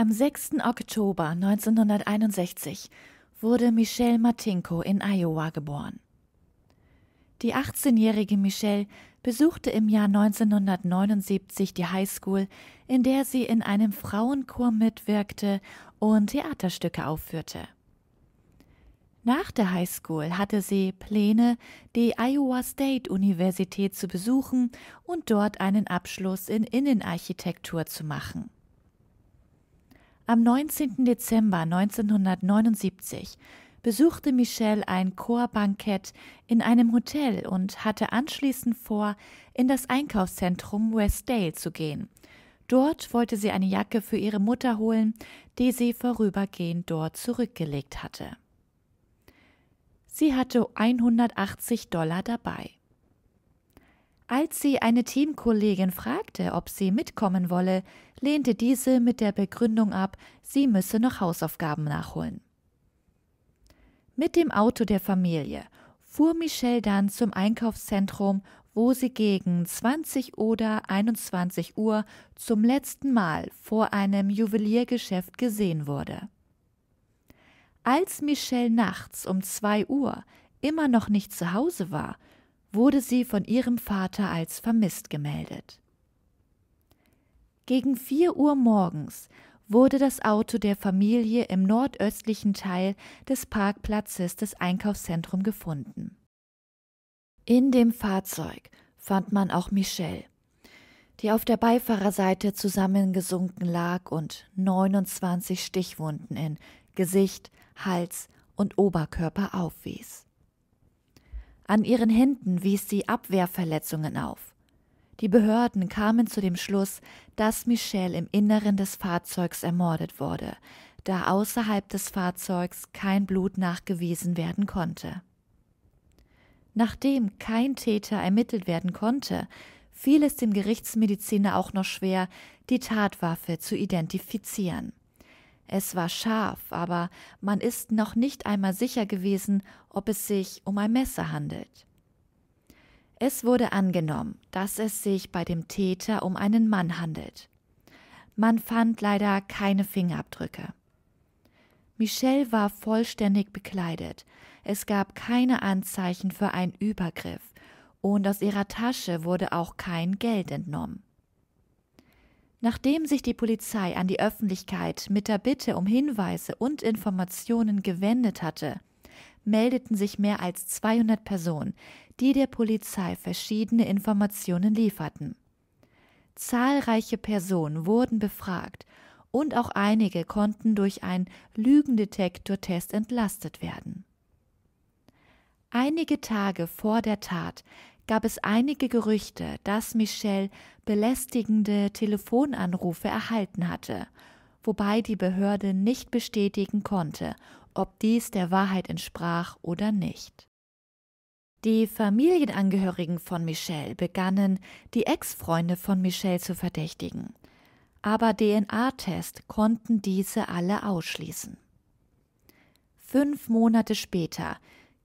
Am 6. Oktober 1961 wurde Michelle Martinko in Iowa geboren. Die 18-jährige Michelle besuchte im Jahr 1979 die Highschool, in der sie in einem Frauenchor mitwirkte und Theaterstücke aufführte. Nach der Highschool hatte sie Pläne, die Iowa State Universität zu besuchen und dort einen Abschluss in Innenarchitektur zu machen. Am 19. Dezember 1979 besuchte Michelle ein Chorbankett in einem Hotel und hatte anschließend vor, in das Einkaufszentrum Westdale zu gehen. Dort wollte sie eine Jacke für ihre Mutter holen, die sie vorübergehend dort zurückgelegt hatte. Sie hatte 180 Dollar dabei. Als sie eine Teamkollegin fragte, ob sie mitkommen wolle, lehnte diese mit der Begründung ab, sie müsse noch Hausaufgaben nachholen. Mit dem Auto der Familie fuhr Michelle dann zum Einkaufszentrum, wo sie gegen 20 oder 21 Uhr zum letzten Mal vor einem Juweliergeschäft gesehen wurde. Als Michelle nachts um 2 Uhr immer noch nicht zu Hause war, wurde sie von ihrem Vater als vermisst gemeldet. Gegen vier Uhr morgens wurde das Auto der Familie im nordöstlichen Teil des Parkplatzes des Einkaufszentrums gefunden. In dem Fahrzeug fand man auch Michelle, die auf der Beifahrerseite zusammengesunken lag und 29 Stichwunden in Gesicht, Hals und Oberkörper aufwies. An ihren Händen wies sie Abwehrverletzungen auf. Die Behörden kamen zu dem Schluss, dass Michelle im Inneren des Fahrzeugs ermordet wurde, da außerhalb des Fahrzeugs kein Blut nachgewiesen werden konnte. Nachdem kein Täter ermittelt werden konnte, fiel es dem Gerichtsmediziner auch noch schwer, die Tatwaffe zu identifizieren. Es war scharf, aber man ist noch nicht einmal sicher gewesen, ob es sich um ein Messer handelt. Es wurde angenommen, dass es sich bei dem Täter um einen Mann handelt. Man fand leider keine Fingerabdrücke. Michelle war vollständig bekleidet. Es gab keine Anzeichen für einen Übergriff und aus ihrer Tasche wurde auch kein Geld entnommen. Nachdem sich die Polizei an die Öffentlichkeit mit der Bitte um Hinweise und Informationen gewendet hatte, meldeten sich mehr als 200 Personen, die der Polizei verschiedene Informationen lieferten. Zahlreiche Personen wurden befragt und auch einige konnten durch einen Lügendetektortest entlastet werden. Einige Tage vor der Tat gab es einige Gerüchte, dass Michelle belästigende Telefonanrufe erhalten hatte, wobei die Behörde nicht bestätigen konnte, ob dies der Wahrheit entsprach oder nicht. Die Familienangehörigen von Michelle begannen, die Ex-Freunde von Michelle zu verdächtigen, aber DNA-Tests konnten diese alle ausschließen. Fünf Monate später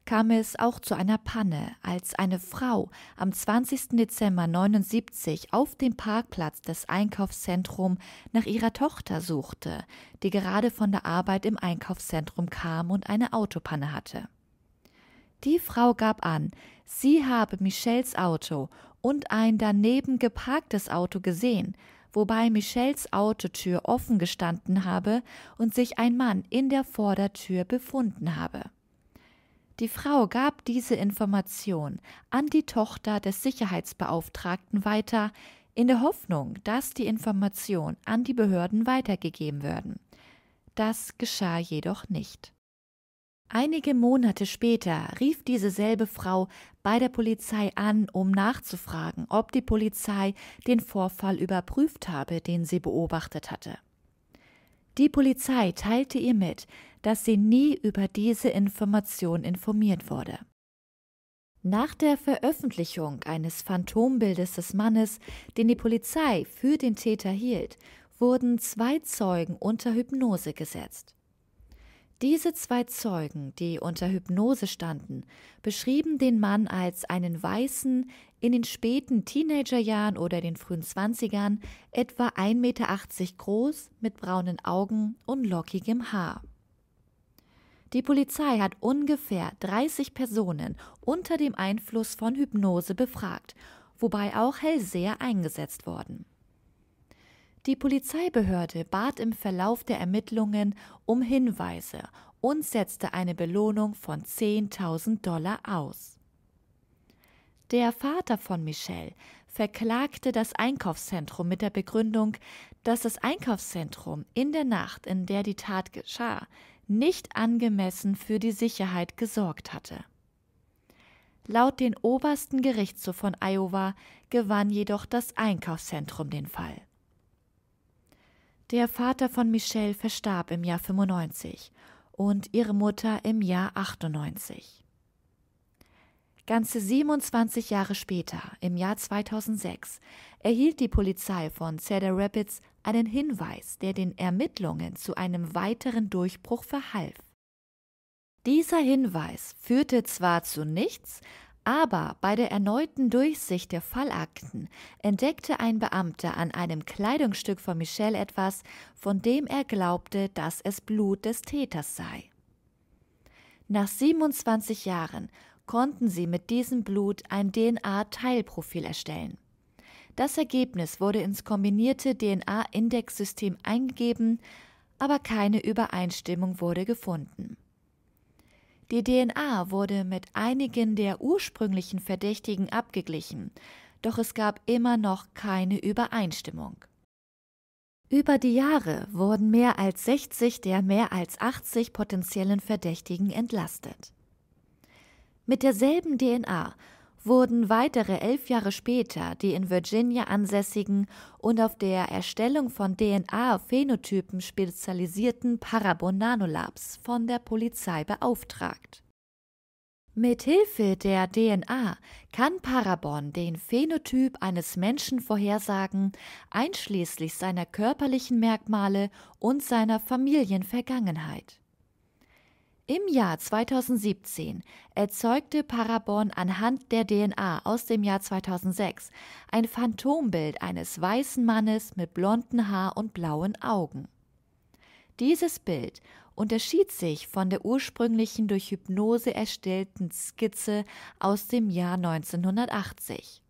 kam es auch zu einer Panne, als eine Frau am 20. Dezember 79 auf dem Parkplatz des Einkaufszentrums nach ihrer Tochter suchte, die gerade von der Arbeit im Einkaufszentrum kam und eine Autopanne hatte. Die Frau gab an, sie habe Michels Auto und ein daneben geparktes Auto gesehen, wobei Michels Autotür offen gestanden habe und sich ein Mann in der Vordertür befunden habe. Die Frau gab diese Information an die Tochter des Sicherheitsbeauftragten weiter, in der Hoffnung, dass die Information an die Behörden weitergegeben würden. Das geschah jedoch nicht. Einige Monate später rief diese selbe Frau bei der Polizei an, um nachzufragen, ob die Polizei den Vorfall überprüft habe, den sie beobachtet hatte. Die Polizei teilte ihr mit, dass sie nie über diese Information informiert wurde. Nach der Veröffentlichung eines Phantombildes des Mannes, den die Polizei für den Täter hielt, wurden zwei Zeugen unter Hypnose gesetzt. Diese zwei Zeugen, die unter Hypnose standen, beschrieben den Mann als einen weißen, in den späten Teenagerjahren oder den frühen Zwanzigern, etwa 1,80 Meter groß, mit braunen Augen und lockigem Haar. Die Polizei hat ungefähr 30 Personen unter dem Einfluss von Hypnose befragt, wobei auch Hellseher eingesetzt wurden. Die Polizeibehörde bat im Verlauf der Ermittlungen um Hinweise und setzte eine Belohnung von 10.000 Dollar aus. Der Vater von Michelle verklagte das Einkaufszentrum mit der Begründung, dass das Einkaufszentrum in der Nacht, in der die Tat geschah, nicht angemessen für die Sicherheit gesorgt hatte. Laut den obersten Gerichtshof von Iowa gewann jedoch das Einkaufszentrum den Fall. Der Vater von Michelle verstarb im Jahr 95 und ihre Mutter im Jahr 98. Ganze 27 Jahre später, im Jahr 2006, erhielt die Polizei von Cedar Rapids einen Hinweis, der den Ermittlungen zu einem weiteren Durchbruch verhalf. Dieser Hinweis führte zwar zu nichts, aber bei der erneuten Durchsicht der Fallakten entdeckte ein Beamter an einem Kleidungsstück von Michelle etwas, von dem er glaubte, dass es Blut des Täters sei. Nach 27 Jahren konnten sie mit diesem Blut ein DNA-Teilprofil erstellen. Das Ergebnis wurde ins kombinierte DNA-Indexsystem eingegeben, aber keine Übereinstimmung wurde gefunden. Die DNA wurde mit einigen der ursprünglichen Verdächtigen abgeglichen, doch es gab immer noch keine Übereinstimmung. Über die Jahre wurden mehr als 60 der mehr als 80 potenziellen Verdächtigen entlastet. Mit derselben DNA wurden weitere elf Jahre später die in Virginia ansässigen und auf der Erstellung von DNA-Phänotypen spezialisierten Parabonano Labs von der Polizei beauftragt. Mithilfe der DNA kann Parabon den Phänotyp eines Menschen vorhersagen, einschließlich seiner körperlichen Merkmale und seiner Familienvergangenheit. Im Jahr 2017 erzeugte Paraborn anhand der DNA aus dem Jahr 2006 ein Phantombild eines weißen Mannes mit blonden Haar und blauen Augen. Dieses Bild unterschied sich von der ursprünglichen durch Hypnose erstellten Skizze aus dem Jahr 1980.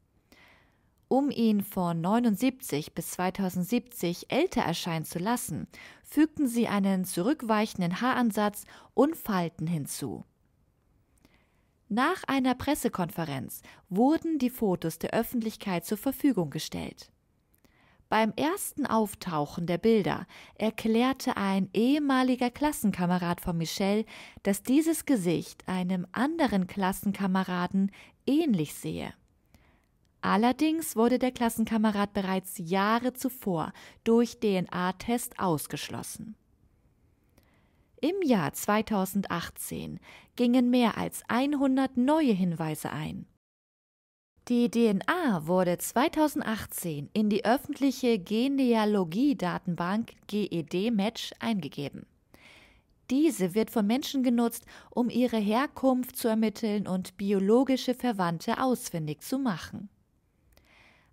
Um ihn von 79 bis 2070 älter erscheinen zu lassen, fügten sie einen zurückweichenden Haaransatz und Falten hinzu. Nach einer Pressekonferenz wurden die Fotos der Öffentlichkeit zur Verfügung gestellt. Beim ersten Auftauchen der Bilder erklärte ein ehemaliger Klassenkamerad von Michelle, dass dieses Gesicht einem anderen Klassenkameraden ähnlich sehe. Allerdings wurde der Klassenkamerad bereits Jahre zuvor durch DNA-Test ausgeschlossen. Im Jahr 2018 gingen mehr als 100 neue Hinweise ein. Die DNA wurde 2018 in die öffentliche Genealogie-Datenbank GED-Match eingegeben. Diese wird von Menschen genutzt, um ihre Herkunft zu ermitteln und biologische Verwandte ausfindig zu machen.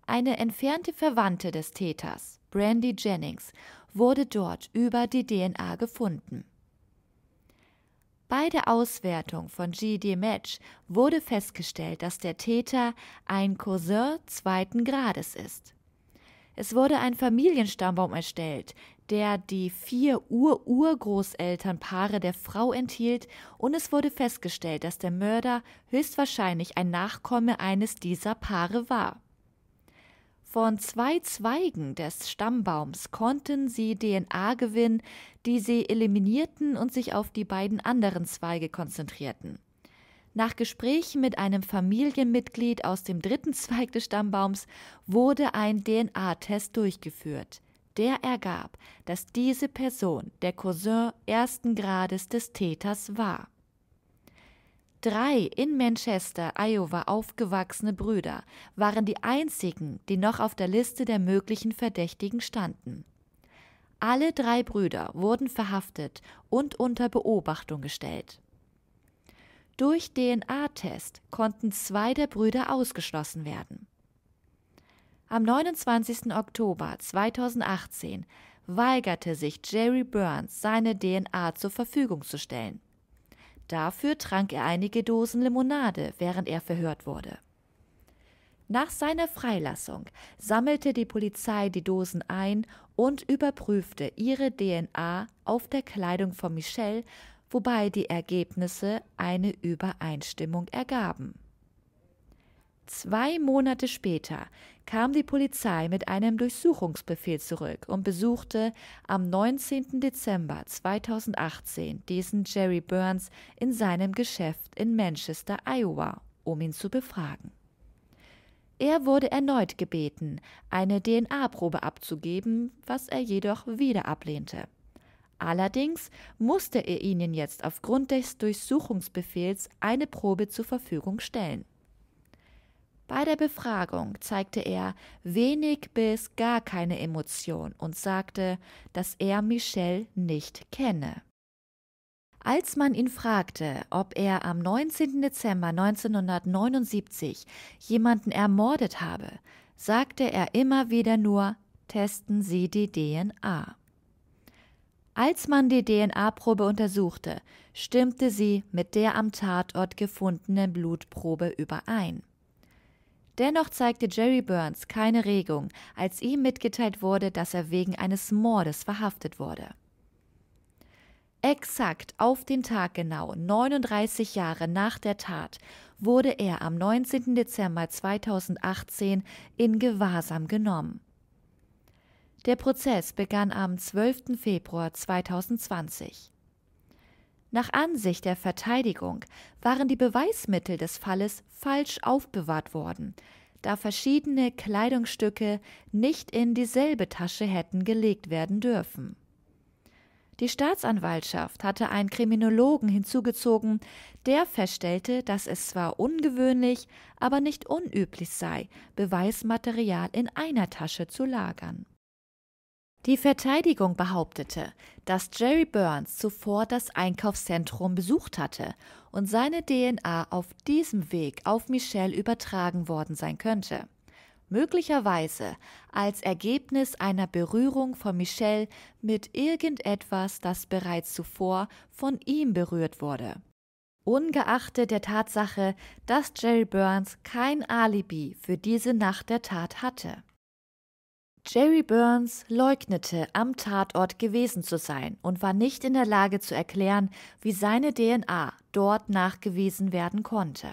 Eine entfernte Verwandte des Täters, Brandy Jennings, wurde dort über die DNA gefunden. Bei der Auswertung von GD Match wurde festgestellt, dass der Täter ein Cousin zweiten Grades ist. Es wurde ein Familienstammbaum erstellt, der die vier Ur-Urgroßelternpaare der Frau enthielt, und es wurde festgestellt, dass der Mörder höchstwahrscheinlich ein Nachkomme eines dieser Paare war. Von zwei Zweigen des Stammbaums konnten sie DNA gewinnen, die sie eliminierten und sich auf die beiden anderen Zweige konzentrierten. Nach Gesprächen mit einem Familienmitglied aus dem dritten Zweig des Stammbaums wurde ein DNA-Test durchgeführt. Der ergab, dass diese Person der Cousin ersten Grades des Täters war. Drei in Manchester, Iowa aufgewachsene Brüder waren die einzigen, die noch auf der Liste der möglichen Verdächtigen standen. Alle drei Brüder wurden verhaftet und unter Beobachtung gestellt. Durch DNA-Test konnten zwei der Brüder ausgeschlossen werden. Am 29. Oktober 2018 weigerte sich Jerry Burns, seine DNA zur Verfügung zu stellen. Dafür trank er einige Dosen Limonade, während er verhört wurde. Nach seiner Freilassung sammelte die Polizei die Dosen ein und überprüfte ihre DNA auf der Kleidung von Michelle, wobei die Ergebnisse eine Übereinstimmung ergaben. Zwei Monate später kam die Polizei mit einem Durchsuchungsbefehl zurück und besuchte am 19. Dezember 2018 diesen Jerry Burns in seinem Geschäft in Manchester, Iowa, um ihn zu befragen. Er wurde erneut gebeten, eine DNA-Probe abzugeben, was er jedoch wieder ablehnte. Allerdings musste er ihnen jetzt aufgrund des Durchsuchungsbefehls eine Probe zur Verfügung stellen. Bei der Befragung zeigte er wenig bis gar keine Emotion und sagte, dass er Michel nicht kenne. Als man ihn fragte, ob er am 19. Dezember 1979 jemanden ermordet habe, sagte er immer wieder nur, testen Sie die DNA. Als man die DNA-Probe untersuchte, stimmte sie mit der am Tatort gefundenen Blutprobe überein. Dennoch zeigte Jerry Burns keine Regung, als ihm mitgeteilt wurde, dass er wegen eines Mordes verhaftet wurde. Exakt auf den Tag genau 39 Jahre nach der Tat wurde er am 19. Dezember 2018 in Gewahrsam genommen. Der Prozess begann am 12. Februar 2020. Nach Ansicht der Verteidigung waren die Beweismittel des Falles falsch aufbewahrt worden, da verschiedene Kleidungsstücke nicht in dieselbe Tasche hätten gelegt werden dürfen. Die Staatsanwaltschaft hatte einen Kriminologen hinzugezogen, der feststellte, dass es zwar ungewöhnlich, aber nicht unüblich sei, Beweismaterial in einer Tasche zu lagern. Die Verteidigung behauptete, dass Jerry Burns zuvor das Einkaufszentrum besucht hatte und seine DNA auf diesem Weg auf Michelle übertragen worden sein könnte. Möglicherweise als Ergebnis einer Berührung von Michelle mit irgendetwas, das bereits zuvor von ihm berührt wurde. Ungeachtet der Tatsache, dass Jerry Burns kein Alibi für diese Nacht der Tat hatte. Jerry Burns leugnete, am Tatort gewesen zu sein und war nicht in der Lage zu erklären, wie seine DNA dort nachgewiesen werden konnte.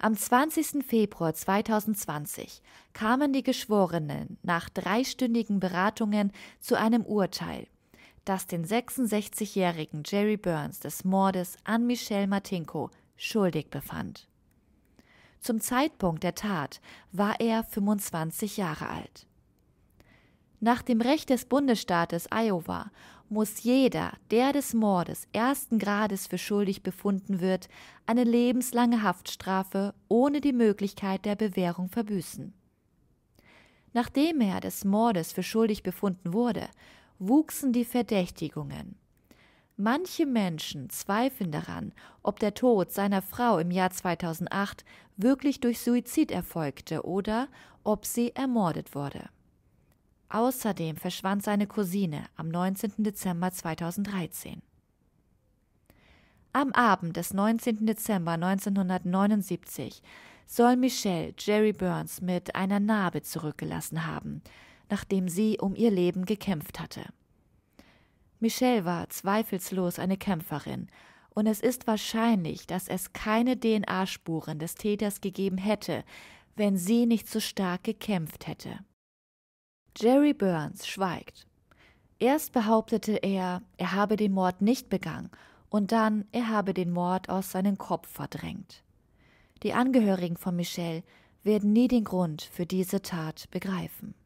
Am 20. Februar 2020 kamen die Geschworenen nach dreistündigen Beratungen zu einem Urteil, das den 66-jährigen Jerry Burns des Mordes an Michelle Martinko schuldig befand. Zum Zeitpunkt der Tat war er 25 Jahre alt. Nach dem Recht des Bundesstaates Iowa muss jeder, der des Mordes ersten Grades für schuldig befunden wird, eine lebenslange Haftstrafe ohne die Möglichkeit der Bewährung verbüßen. Nachdem er des Mordes für schuldig befunden wurde, wuchsen die Verdächtigungen. Manche Menschen zweifeln daran, ob der Tod seiner Frau im Jahr 2008 wirklich durch Suizid erfolgte oder ob sie ermordet wurde. Außerdem verschwand seine Cousine am 19. Dezember 2013. Am Abend des 19. Dezember 1979 soll Michelle Jerry Burns mit einer Narbe zurückgelassen haben, nachdem sie um ihr Leben gekämpft hatte. Michelle war zweifellos eine Kämpferin, und es ist wahrscheinlich, dass es keine DNA-Spuren des Täters gegeben hätte, wenn sie nicht so stark gekämpft hätte. Jerry Burns schweigt. Erst behauptete er, er habe den Mord nicht begangen, und dann, er habe den Mord aus seinem Kopf verdrängt. Die Angehörigen von Michelle werden nie den Grund für diese Tat begreifen.